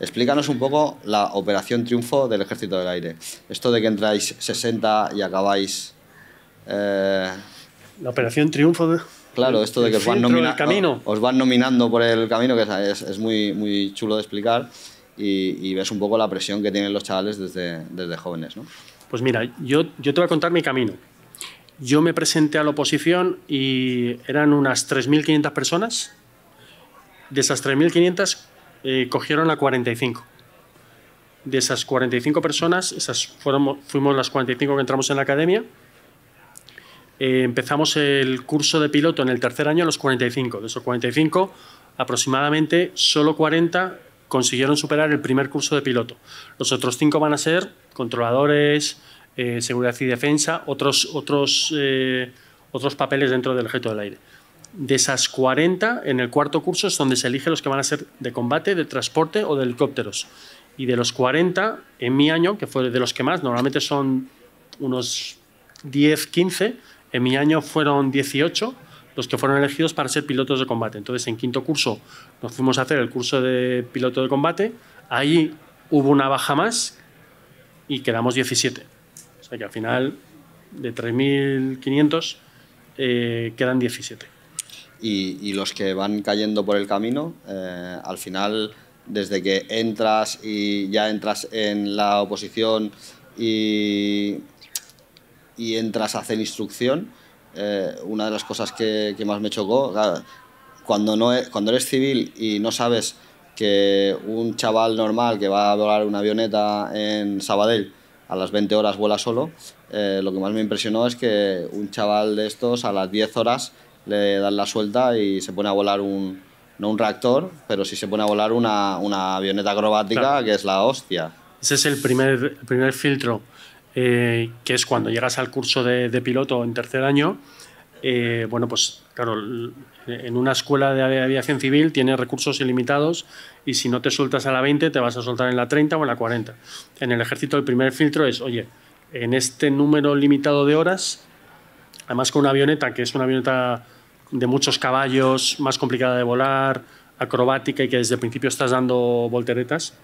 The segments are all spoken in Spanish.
Explícanos un poco la operación triunfo del Ejército del Aire. Esto de que entráis 60 y acabáis... Eh, la operación triunfo de... Claro, esto de que os van, camino. os van nominando por el camino, que es, muy, muy chulo de explicar, y, ves un poco la presión que tienen los chavales desde, desde jóvenes. ¿no? Pues mira, yo, yo te voy a contar mi camino. Yo me presenté a la oposición y eran unas 3.500 personas. De esas 3.500, eh, cogieron a 45. De esas 45 personas, esas fuimos las 45 que entramos en la academia. Eh, empezamos el curso de piloto en el tercer año a los 45. De esos 45, aproximadamente solo 40 consiguieron superar el primer curso de piloto. Los otros 5 van a ser controladores, eh, seguridad y defensa, otros, otros, otros papeles dentro del objeto del aire. De esas 40, en el cuarto curso es donde se elige los que van a ser de combate, de transporte o de helicópteros. Y de los 40, en mi año, que fue de los que más, normalmente son unos 10, 15, en mi año fueron 18 los que fueron elegidos para ser pilotos de combate. Entonces, en quinto curso nos fuimos a hacer el curso de piloto de combate. Ahí hubo una baja más y quedamos 17. O sea que al final, de 3.500, eh, quedan 17 y, los que van cayendo por el camino, eh, al final, desde que entras y ya entras en la oposición y, entras a hacer instrucción, eh, una de las cosas que, más me chocó, cuando, no, e, cuando eres civil y no sabes que un chaval normal que va a volar una avioneta en Sabadell a las 20 horas vuela solo, eh, lo que más me impresionó es que un chaval de estos a las 10 horas le dan la suelta y se pone a volar un, no un reactor, pero si se pone a volar una, una avioneta acrobática que es la hostia. Ese es el primer, primer filtro, eh, que es cuando llegas al curso de, piloto en tercer año. Eh, bueno, pues claro, en una escuela de aviación civil tienes recursos ilimitados y si no te sueltas a la 20 te vas a soltar en la 30 o en la 40. En el ejército el primer filtro es, oye, en este número limitado de horas, además con una avioneta, que es una avioneta de muchos caballos, más complicada de volar, acrobática y que desde el principio estás dando volteretas.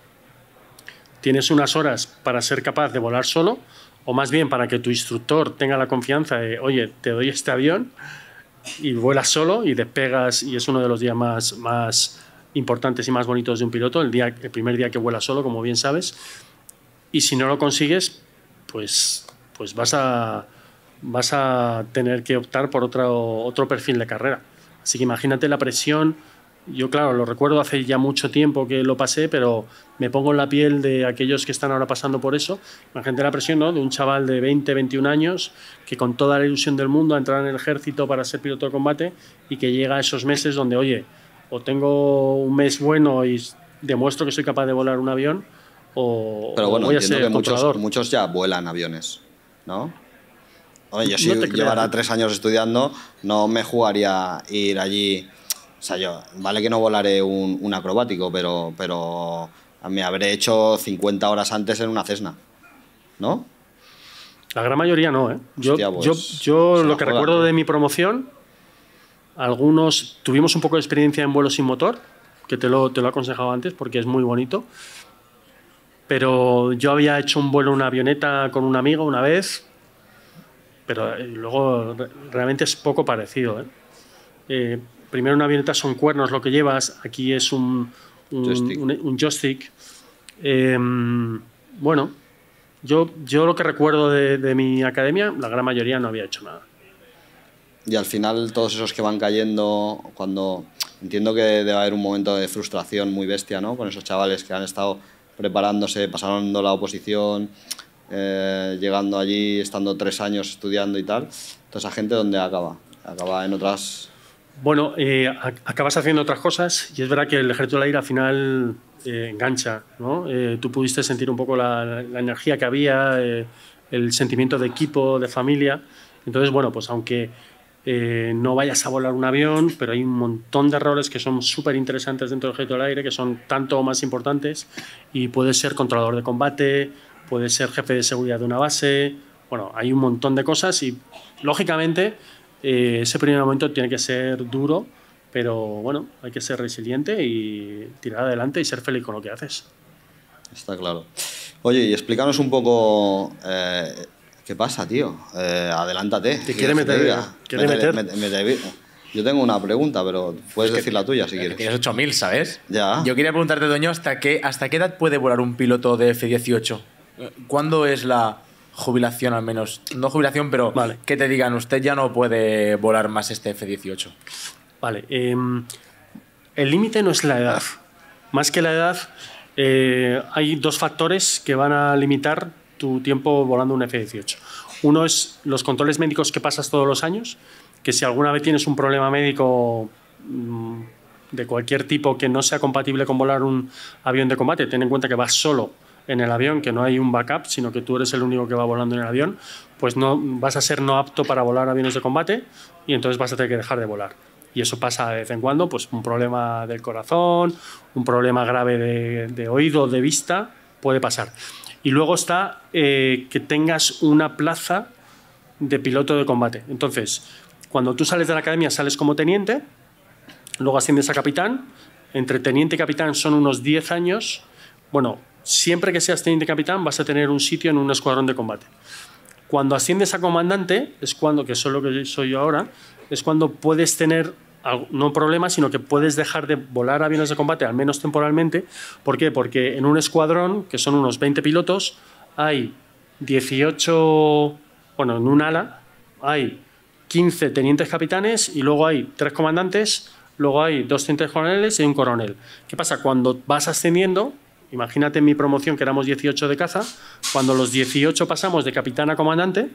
Tienes unas horas para ser capaz de volar solo o más bien para que tu instructor tenga la confianza de, oye, te doy este avión y vuelas solo y despegas y es uno de los días más, más importantes y más bonitos de un piloto, el, día, el primer día que vuelas solo, como bien sabes. Y si no lo consigues, pues, pues vas a, vas a tener que optar por otro, otro perfil de carrera. Así que imagínate la presión. Yo, claro, lo recuerdo hace ya mucho tiempo que lo pasé, pero me pongo en la piel de aquellos que están ahora pasando por eso. Imagínate la presión de un chaval de 20, 21 años que con toda la ilusión del mundo ha entrado en el ejército para ser piloto de combate y que llega a esos meses donde, oye, o tengo un mes bueno y demuestro que soy capaz de volar un avión, o, voy a ser que muchos, muchos ya vuelan aviones, ¿no? Oye, yo si llevara tres años estudiando, no me jugaría ir allí. O sea, yo, vale que no volaré un, acrobático, pero, pero me habré hecho 50 horas antes en una Cessna. ¿No? La gran mayoría no, ¿eh? Yo, pues, lo que recuerdo de mi promoción, algunos tuvimos un poco de experiencia en vuelo sin motor, que te lo, te lo he aconsejado antes porque es muy bonito. Pero yo había hecho un vuelo en una avioneta con un amigo una vez, pero eh, luego realmente es poco parecido. ¿eh? Eh, primero una avioneta son cuernos lo que llevas, aquí es un, joystick. Em, bueno, yo, yo lo que recuerdo de, de, mi academia, la gran mayoría no había hecho nada. Y al final todos esos que van cayendo, cuando entiendo que debe haber un momento de frustración muy bestia, ¿no? Con esos chavales que han estado preparándose, pasando la oposición, eh, llegando allí, estando tres años estudiando y tal. Entonces, ¿a gente dónde acaba? Acaba en otras... Bueno, eh, acabas haciendo otras cosas y es verdad que el ejército del aire al final eh, engancha, ¿no? tú pudiste sentir un poco la, energía que había, el sentimiento de equipo, de familia. Entonces, bueno, pues aunque no vayas a volar un avión, pero hay un montón de roles que son súper interesantes dentro del ejército del aire, que son tanto más importantes, y puedes ser controlador de combate, puede ser jefe de seguridad de una base, bueno, hay un montón de cosas y lógicamente eh, ese primer momento tiene que ser duro, pero bueno, hay que ser resiliente y tirar adelante y ser feliz con lo que haces. Está claro. Oye, y explícanos un poco eh, qué pasa, tío. Eh, adelántate. Te quiere meter. yo tengo una pregunta, pero puedes decir la tuya si quieres. Tienes 8000, ¿sabes? Ya. Yo quería preguntarte, dueño ¿hasta qué, ¿hasta qué edad puede volar un piloto de F-18? ¿Cuándo es la jubilación al menos? No jubilación, pero que te digan, usted ya no puede volar más este F-18. Vale. Em, el límite no es la edad. Más que la edad, eh, hay dos factores que van a limitar tu tiempo volando un F-18. Uno es los controles médicos que pasas todos los años, que si alguna vez tienes un problema médico mm, de cualquier tipo que no sea compatible con volar un avión de combate, ten en cuenta que vas solo en el avión, que no hay un backup, sino que tú eres el único que va volando en el avión, pues no vas a ser no apto para volar aviones de combate y entonces vas a tener que dejar de volar. Y eso pasa de vez en cuando, pues un problema del corazón, un problema grave de, oído, de vista, puede pasar. Y luego está eh, que tengas una plaza de piloto de combate. Entonces, cuando tú sales de la academia, sales como teniente, luego asciendes a capitán, entre teniente y capitán son unos 10 años, bueno, siempre que seas teniente capitán vas a tener un sitio en un escuadrón de combate. Cuando asciendes a comandante, es cuando, que es lo que soy yo ahora, es cuando puedes tener, no problema sino que puedes dejar de volar aviones de combate, al menos temporalmente. ¿Por qué? Porque en un escuadrón, que son unos 20 pilotos, hay 18, bueno, en un ala, hay 15 tenientes capitanes y luego hay tres comandantes, luego hay dos tenientes coroneles y un coronel. ¿Qué pasa? Cuando vas ascendiendo, Imagínate en mi promoción que éramos 18 de caza, cuando los 18 pasamos de capitán a comandante,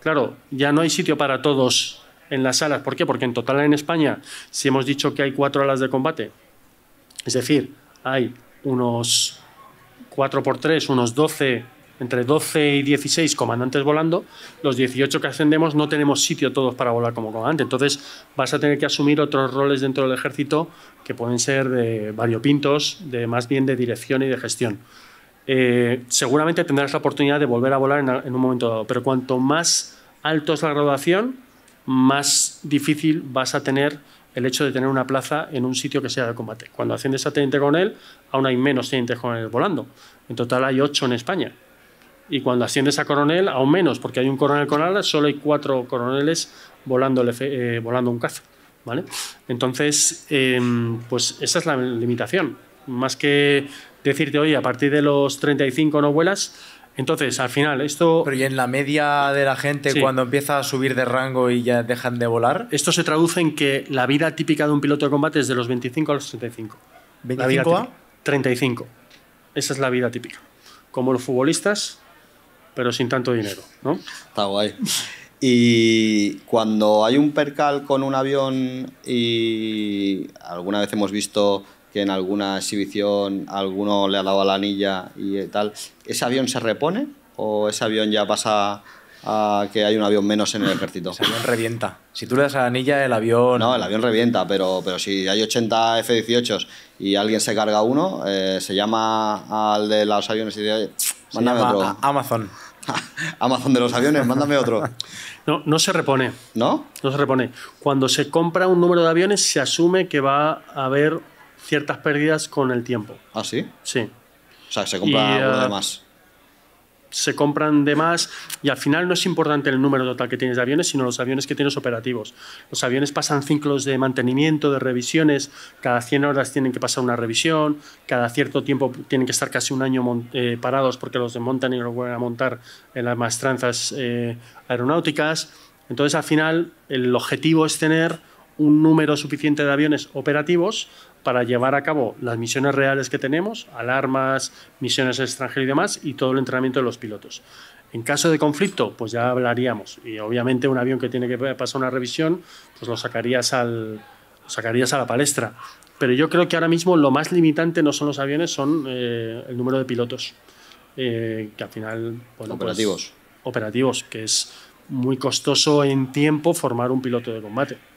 claro, ya no hay sitio para todos en las alas. ¿Por qué? Porque en total en España, si hemos dicho que hay cuatro alas de combate, es decir, hay unos 4 por 3, unos 12 entre 12 y 16 comandantes volando, los 18 que ascendemos no tenemos sitio todos para volar como comandante. Entonces vas a tener que asumir otros roles dentro del ejército que pueden ser de variopintos, de más bien de dirección y de gestión. Eh, seguramente tendrás la oportunidad de volver a volar en, un momento dado, pero cuanto más alto es la graduación, más difícil vas a tener el hecho de tener una plaza en un sitio que sea de combate. Cuando asciendes a teniente con él, aún hay menos tenientes él volando. En total hay ocho en España y cuando asciendes a coronel aún menos, porque hay un coronel con alas, solo hay cuatro coroneles volando, eh, volando un cazo, ¿vale? Entonces, em, pues esa es la limitación. Más que decirte, oye, a partir de los 35 no vuelas, entonces al final esto... Pero ¿y en la media de la gente cuando empieza a subir de rango y ya dejan de volar? Esto se traduce en que la vida típica de un piloto de combate es de los 25 a los 35. ¿25 a? 35. Esa es la vida típica. Como los futbolistas, pero sin tanto dinero. Está guay. Y cuando hay un percal con un avión y alguna vez hemos visto que en alguna exhibición alguno le ha dado a la anilla y eh, tal, ¿ese avión se repone o ese avión ya pasa a que hay un avión menos en el ejército? Ese avión revienta. Si tú le das a la anilla, el avión... No, el avión revienta, pero, pero si hay 80 F-18 y alguien se carga uno, eh, se llama al de los aviones y dice, mándame Amazon. Amazon de los aviones, mándame otro. No, no se repone. ¿No? No se repone. Cuando se compra un número de aviones, se asume que va a haber ciertas pérdidas con el tiempo. ¿Ah, sí? Sí. O sea, se compra uno eh, de más se compran de más y al final no es importante el número total que tienes de aviones, sino los aviones que tienes operativos. Los aviones pasan ciclos de mantenimiento, de revisiones, cada 100 horas tienen que pasar una revisión, cada cierto tiempo tienen que estar casi un año eh, parados porque los desmontan y los vuelven a montar en las maestranzas eh, aeronáuticas. Entonces al final el objetivo es tener un número suficiente de aviones operativos para llevar a cabo las misiones reales que tenemos, alarmas, misiones extranjeras y demás, y todo el entrenamiento de los pilotos. En caso de conflicto, pues ya hablaríamos. Y obviamente un avión que tiene que pasar una revisión, pues lo sacarías, al, sacarías a la palestra. Pero yo creo que ahora mismo lo más limitante no son los aviones, son eh, el número de pilotos. Eh, que al final... Pues operativos. operativos, que es muy costoso en tiempo formar un piloto de combate.